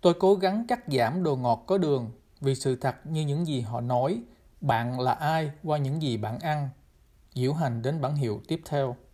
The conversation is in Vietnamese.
Tôi cố gắng cắt giảm đồ ngọt có đường vì sự thật như những gì họ nói, bạn là ai qua những gì bạn ăn. Diễu hành đến bản hiệu tiếp theo.